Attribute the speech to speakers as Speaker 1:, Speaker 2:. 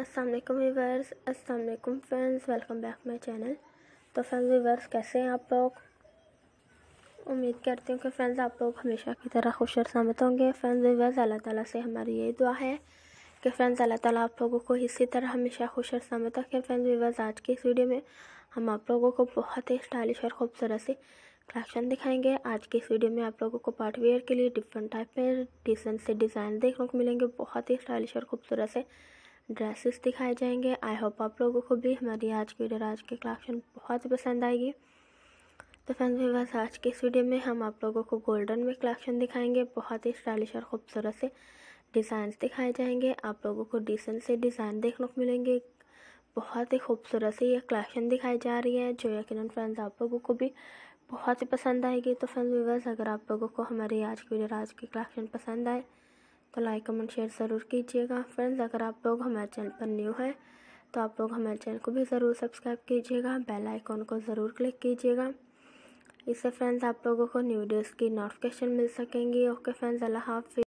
Speaker 1: अस्सलाम वालेकुम वीवर्स अस्सलाम वालेकुम friends welcome back my channel तो फ्रेंड्स वीवर्स कैसे हैं आप लोग उम्मीद करती हूँ कि फ्रेंड्स आप लोग हमेशा की तरह खुश और सहमत होंगे फ्रेंड्स वीवर्स अल्लाह ताला से हमारी यही दुआ है कि फ्रेंड्स अल्लाह ताला आप लोगों को इसी तरह हमेशा खुश और सहमत रखें फ्रेंड्स वीवर्स आज की इस वीडियो में हम आप लोगों को बहुत ही स्टाइलिश और खूबसूरत सी कलेक्शन दिखाएंगे आज की इस वीडियो में आप लोगों को पार्ट वेयर के लिए डिफरेंट टाइप में डिजाइन से डिज़ाइन देखने को मिलेंगे बहुत ही स्टाइलिश और खूबसूरत से ड्रेसेस दिखाए जाएंगे आई होप आप लोगों को भी हमारी आज की वीडियो आज की कलेक्शन बहुत पसंद आएगी तो फ्रेंड्स बस आज के इस वीडियो में हम आप लोगों को गोल्डन में कलेक्शन दिखाएंगे बहुत ही स्टाइलिश और ख़ूबसूरत से डिज़ाइन दिखाए जाएंगे आप लोगों को डिसेंट से डिज़ाइन देखने को मिलेंगे बहुत ही खूबसूरत से ये कलेक्शन दिखाई जा रही है जो यकीन फ्रेंड्स आप लोगों को भी बहुत ही पसंद आएगी तो फ्रेंड्स वीवर्स अगर आप लोगों को हमारी आज की वीडियो आज की कलेक्शन पसंद आए तो लाइक कमेंट शेयर ज़रूर कीजिएगा फ्रेंड्स अगर आप लोग हमारे चैनल पर न्यू हैं तो आप लोग हमारे चैनल को भी ज़रूर सब्सक्राइब कीजिएगा बेल आइकॉन को ज़रूर क्लिक कीजिएगा इससे फ्रेंड्स आप लोगों को न्यू वीडियोज़ की नोटिफिकेशन मिल सकेंगी ओके फ्रेंड्स अल्लाह हाफि